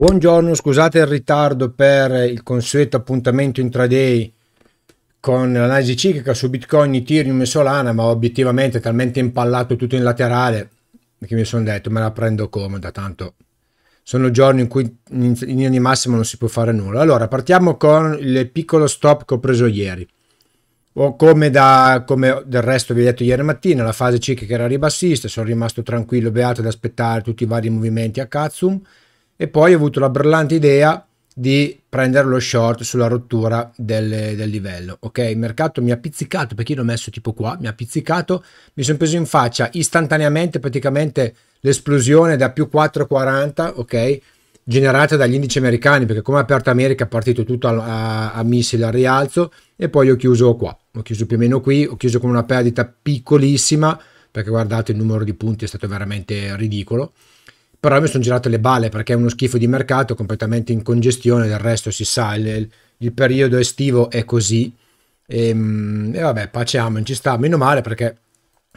Buongiorno, scusate il ritardo per il consueto appuntamento intraday con l'analisi ciclica su Bitcoin, Ethereum e Solana, ma obiettivamente talmente impallato tutto in laterale che mi sono detto me la prendo comoda, tanto sono giorni in cui in linea di massima non si può fare nulla. Allora, partiamo con il piccolo stop che ho preso ieri. O come, da, come del resto vi ho detto ieri mattina, la fase ciclica era ribassista, sono rimasto tranquillo, beato ad aspettare tutti i vari movimenti a Katsum e poi ho avuto la brillante idea di prendere lo short sulla rottura del, del, livello. Ok, il mercato mi ha pizzicato perché io l'ho messo tipo qua, mi ha pizzicato, mi sono preso in faccia istantaneamente praticamente l'esplosione da più 4,40, ok, generata dagli indici americani perché come ha aperto America è partito tutto a, a, a missile al rialzo e poi ho chiuso qua, ho chiuso più o meno qui, ho chiuso con una perdita piccolissima perché guardate il numero di punti è stato veramente ridicolo però mi sono girato le balle perché è uno schifo di mercato completamente in congestione del resto si sa il, il periodo estivo è così e, ehm, e vabbè pace amen ci sta meno male perché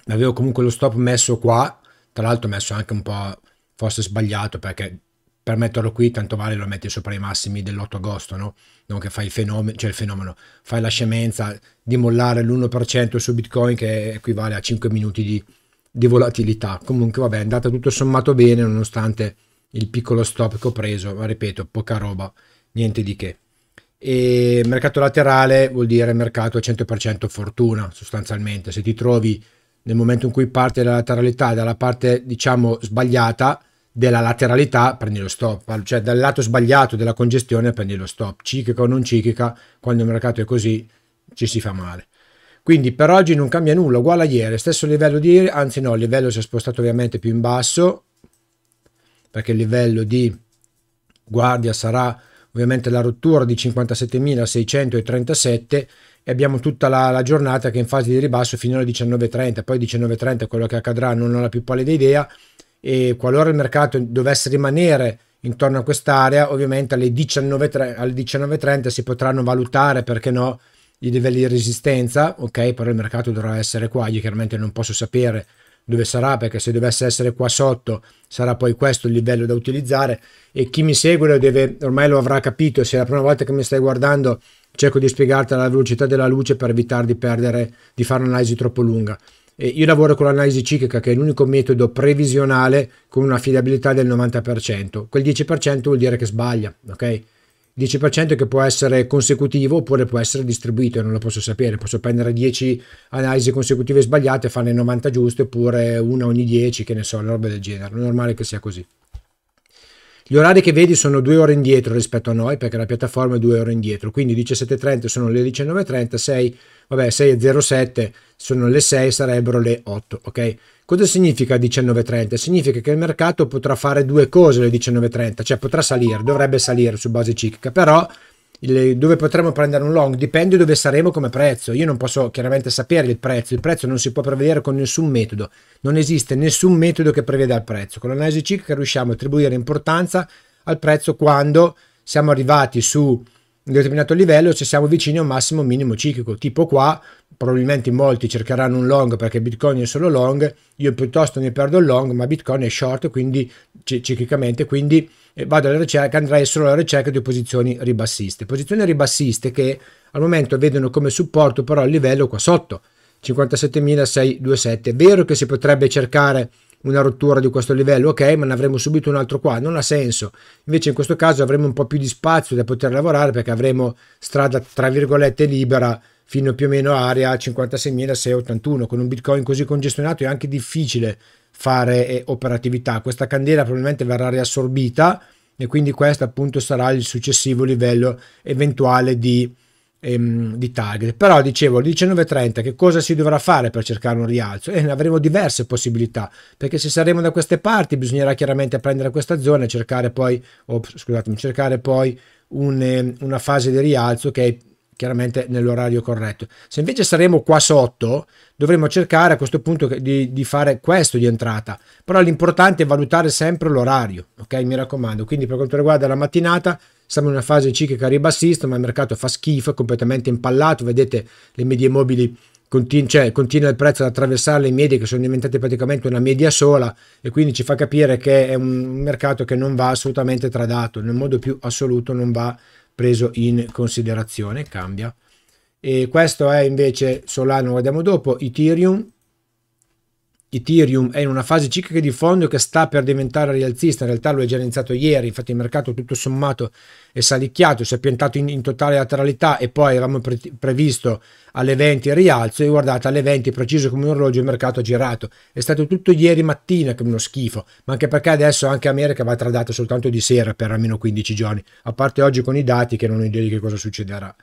avevo comunque lo stop messo qua tra l'altro ho messo anche un po' forse sbagliato perché per metterlo qui tanto vale lo metti sopra i massimi dell'8 agosto no? non che fai il fenomeno, cioè il fenomeno fai la scemenza di mollare l'1% su bitcoin che equivale a 5 minuti di, di volatilità. Comunque, vabbè, è andata tutto sommato bene nonostante il piccolo stop che ho preso, ma ripeto, poca roba, niente di che. E mercato laterale vuol dire mercato a 100% fortuna, sostanzialmente. Se ti trovi nel momento in cui parte la lateralità dalla parte, diciamo, sbagliata della lateralità, prendi lo stop, cioè dal lato sbagliato della congestione prendi lo stop. Ciclica o non ciclica, quando il mercato è così ci si fa male. Quindi per oggi non cambia nulla, uguale a ieri, stesso livello di ieri, anzi no, il livello si è spostato ovviamente più in basso, perché il livello di guardia sarà ovviamente la rottura di 57.637 e abbiamo tutta la, la, giornata che è in fase di ribasso fino alle 19.30, poi 19.30 quello che accadrà non ho la più pallida idea e qualora il mercato dovesse rimanere intorno a quest'area ovviamente alle 19.30, alle 19.30 si potranno valutare perché no i livelli di resistenza, ok, però il mercato dovrà essere qua, io chiaramente non posso sapere dove sarà perché se dovesse essere qua sotto sarà poi questo il livello da utilizzare e chi mi segue lo deve, ormai lo avrà capito, se è la prima volta che mi stai guardando cerco di spiegarti alla velocità della luce per evitare di perdere, di fare un'analisi troppo lunga. E io lavoro con l'analisi ciclica che è l'unico metodo previsionale con una fidabilità del 90%, quel 10% vuol dire che sbaglia, ok? 10% che può essere consecutivo oppure può essere distribuito, non lo posso sapere, posso prendere 10 analisi consecutive sbagliate e farne 90 giuste oppure una ogni 10, che ne so, roba del genere, è normale che sia così. Gli orari che vedi sono due ore indietro rispetto a noi perché la piattaforma è due ore indietro, quindi 17.30 sono le 19.30, 6, vabbè 6.07 sono le 6, sarebbero le 8, ok? Cosa significa 19,30? Significa che il mercato potrà fare due cose alle 19,30, cioè potrà salire, dovrebbe salire su base ciclica, però dove potremmo prendere un long dipende dove saremo come prezzo io non posso chiaramente sapere il prezzo il prezzo non si può prevedere con nessun metodo non esiste nessun metodo che preveda il prezzo con l'analisi ciclica riusciamo a attribuire importanza al prezzo quando siamo arrivati su un determinato livello se siamo vicini a un massimo minimo ciclico. Tipo qua, probabilmente molti cercheranno un long perché Bitcoin è solo long, io piuttosto ne perdo il long, ma Bitcoin è short, quindi ciclicamente, quindi eh, vado alla ricerca, andrei solo alla ricerca di posizioni ribassiste. Posizioni ribassiste che al momento vedono come supporto però il livello qua sotto, 57.627. È vero che si potrebbe cercare una rottura di questo livello, ok, ma ne avremo subito un altro qua, non ha senso. Invece in questo caso avremo un po' più di spazio da poter lavorare perché avremo strada tra virgolette libera fino più o meno a area 56.681. Con un Bitcoin così congestionato è anche difficile fare eh, operatività. Questa candela probabilmente verrà riassorbita e quindi questo appunto sarà il successivo livello eventuale di ehm, di target. Però dicevo, alle 19.30 che cosa si dovrà fare per cercare un rialzo? E eh, avremo diverse possibilità, perché se saremo da queste parti bisognerà chiaramente prendere questa zona e cercare poi, oh, scusatemi, cercare poi un, eh, una fase di rialzo che è chiaramente nell'orario corretto. Se invece saremo qua sotto, dovremo cercare a questo punto di, di fare questo di entrata. Però l'importante è valutare sempre l'orario, ok? Mi raccomando. Quindi per quanto riguarda la mattinata, siamo in una fase ciclica ribassista, ma il mercato fa schifo, è completamente impallato. Vedete le medie mobili, continu- cioè continua il prezzo ad attraversare le medie che sono diventate praticamente una media sola e quindi ci fa capire che è un mercato che non va assolutamente tradato, nel modo più assoluto non va preso in considerazione. Cambia. E questo è invece Solano, guardiamo dopo, Ethereum Ethereum è in una fase ciclica di fondo che sta per diventare rialzista, in realtà lo è già iniziato ieri, infatti il mercato tutto sommato è salicchiato, si è piantato in, in totale lateralità e poi avevamo pre- previsto alle 20 il rialzo e guardate alle 20 preciso come un orologio il mercato ha girato, è stato tutto ieri mattina che uno schifo, ma anche perché adesso anche America va tradata soltanto di sera per almeno 15 giorni, a parte oggi con i dati che non ho idea di che cosa succederà.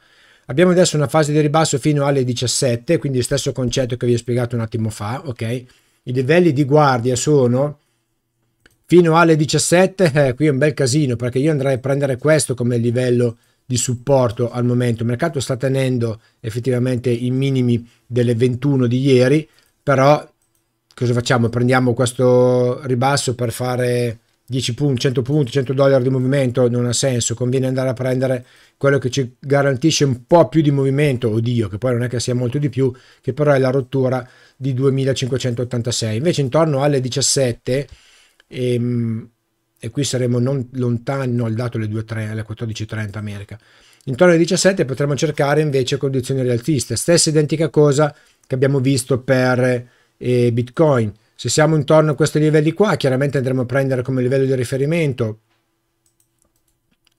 Abbiamo adesso una fase di ribasso fino alle 17, quindi stesso concetto che vi ho spiegato un attimo fa, ok? i livelli di guardia sono fino alle 17, eh, qui è un bel casino perché io andrei a prendere questo come livello di supporto al momento. Il mercato sta tenendo effettivamente i minimi delle 21 di ieri, però cosa facciamo? Prendiamo questo ribasso per fare 10 punti, 100 punti, 100 dollari di movimento non ha senso, conviene andare a prendere quello che ci garantisce un po' più di movimento, oddio, che poi non è che sia molto di più, che però è la rottura di 2586. Invece intorno alle 17, e, ehm, e qui saremo non lontano al dato alle, 2.30, alle 14.30 America, intorno alle 17 potremo cercare invece condizioni rialziste, stessa identica cosa che abbiamo visto per eh, Bitcoin se siamo intorno a questi livelli qua, chiaramente andremo a prendere come livello di riferimento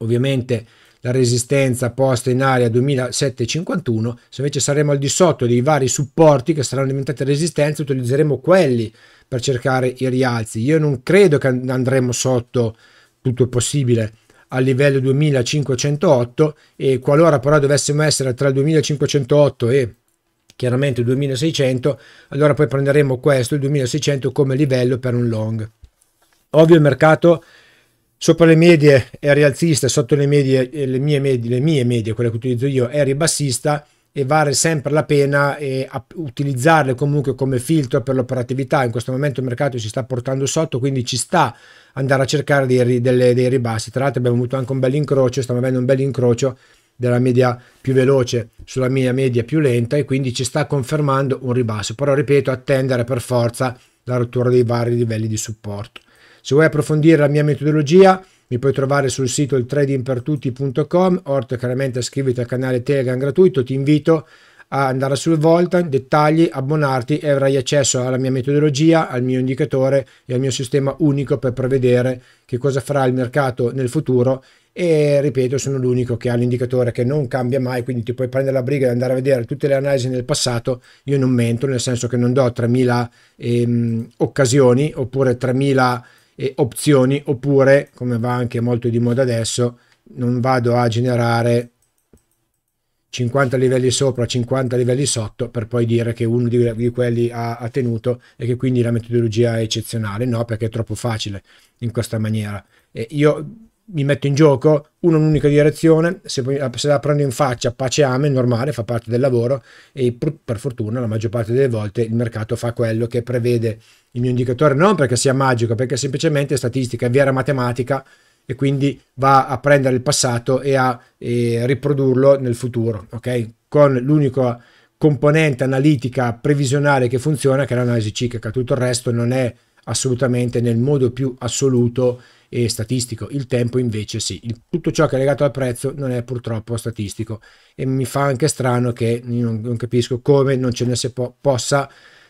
ovviamente la resistenza posta in area 2751, se invece saremo al di sotto dei vari supporti che saranno diventati resistenze, utilizzeremo quelli per cercare i rialzi. Io non credo che andremo sotto tutto il possibile al livello 2508 e qualora però dovessimo essere tra il 2508 e chiaramente 2600, allora poi prenderemo questo, il 2600 come livello per un long. Ovvio il mercato sopra le medie è rialzista, sotto le, medie, eh, le, mie medie, le mie medie, quelle che utilizzo io, è ribassista e vale sempre la pena eh, utilizzarle comunque come filtro per l'operatività. In questo momento il mercato si sta portando sotto, quindi ci sta andare a cercare dei, dei, dei ribassi. Tra l'altro abbiamo avuto anche un bel incrocio, stiamo avendo un bel incrocio della media più veloce sulla mia media più lenta e quindi ci sta confermando un ribasso però ripeto attendere per forza la rottura dei vari livelli di supporto se vuoi approfondire la mia metodologia mi puoi trovare sul sito il tradingpertutti.com orto chiaramente iscriviti al canale telegram gratuito ti invito a andare sul Volta, dettagli, abbonarti e avrai accesso alla mia metodologia, al mio indicatore e al mio sistema unico per prevedere che cosa farà il mercato nel futuro e ripeto sono l'unico che ha l'indicatore che non cambia mai quindi ti puoi prendere la briga di andare a vedere tutte le analisi nel passato io non mento nel senso che non do 3.000 ehm, occasioni oppure 3.000 eh, opzioni oppure come va anche molto di moda adesso non vado a generare 50 livelli sopra, 50 livelli sotto, per poi dire che uno di, di quelli ha, ha, tenuto e che quindi la metodologia è eccezionale. No, perché è troppo facile in questa maniera. E io mi metto in gioco, uno in un'unica direzione, se, se, la prendo in faccia, pace ame, normale, fa parte del lavoro e per fortuna la maggior parte delle volte il mercato fa quello che prevede il mio indicatore, non perché sia magico, perché semplicemente è statistica, è vera matematica, e quindi va a prendere il passato e a e riprodurlo nel futuro, ok? Con l'unica componente analitica previsionale che funziona, che è l'analisi ciclica, tutto il resto non è assolutamente nel modo più assoluto e statistico. Il tempo invece sì, il, tutto ciò che è legato al prezzo non è purtroppo statistico e mi fa anche strano che non, non capisco come non ce ne si po possa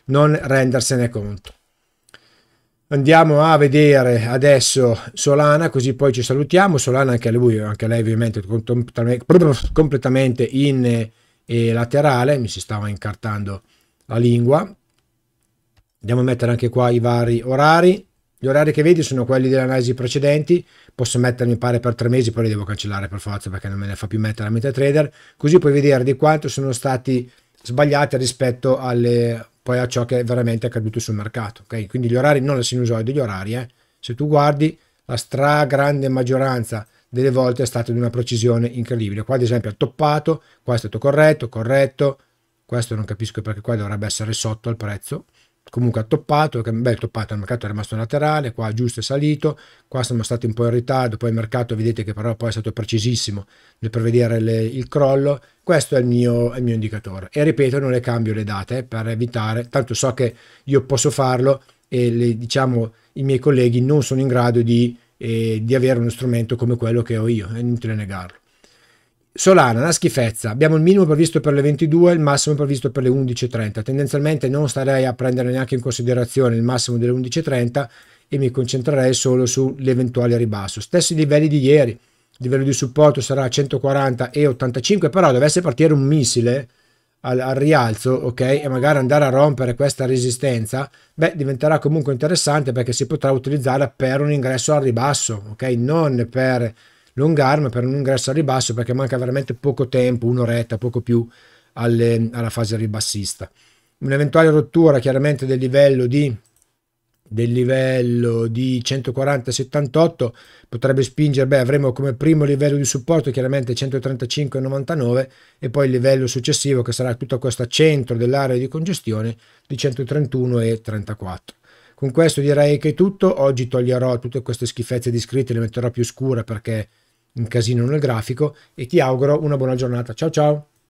non rendersene conto. Andiamo a vedere adesso Solana, così poi ci salutiamo. Solana anche lui, anche lei ovviamente completamente in eh, laterale, mi si stava incartando la lingua. Andiamo a mettere anche qua i vari orari. Gli orari che vedi sono quelli delle analisi precedenti, posso mettermi pare per tre mesi, poi li devo cancellare per forza perché non me ne fa più mettere la MetaTrader, così puoi vedere di quanto sono stati sbagliati rispetto alle poi a ciò che è veramente accaduto sul mercato. Okay? Quindi gli orari, non la sinusoide, gli orari. Eh? Se tu guardi, la stragrande maggioranza delle volte è stata di una precisione incredibile. Qua ad esempio ha toppato, qua è stato corretto, corretto, questo non capisco perché qua dovrebbe essere sotto al prezzo comunque ha toppato, beh, toppato, il mercato è rimasto laterale, qua giusto è salito, qua siamo stati un po' in ritardo, poi il mercato vedete che però poi è stato precisissimo nel prevedere le, il crollo, questo è il, mio, è il, mio, indicatore e ripeto non le cambio le date eh, per evitare, tanto so che io posso farlo e le, diciamo i miei colleghi non sono in grado di, eh, di avere uno strumento come quello che ho io, è inutile negarlo. Solana, una schifezza. Abbiamo il minimo previsto per le 22, il massimo previsto per le 11.30. Tendenzialmente non starei a prendere neanche in considerazione il massimo delle 11.30 e mi concentrerei solo sull'eventuale ribasso. Stessi livelli di ieri. Il livello di supporto sarà 140 e 85, però dovesse partire un missile al, al rialzo, ok, e magari andare a rompere questa resistenza, beh, diventerà comunque interessante perché si potrà utilizzare per un ingresso al ribasso, ok? Non per long arm per un ingresso al ribasso perché manca veramente poco tempo, un'oretta, poco più alle, alla fase ribassista. Un'eventuale rottura chiaramente del livello di del livello di 140,78 potrebbe spingere, beh avremo come primo livello di supporto chiaramente 135,99 e poi il livello successivo che sarà tutta questa centro dell'area di congestione di 131,34. Con questo direi che è tutto, oggi toglierò tutte queste schifezze di scritte, le metterò più scure perché un casino nel grafico e ti auguro una buona giornata. Ciao ciao!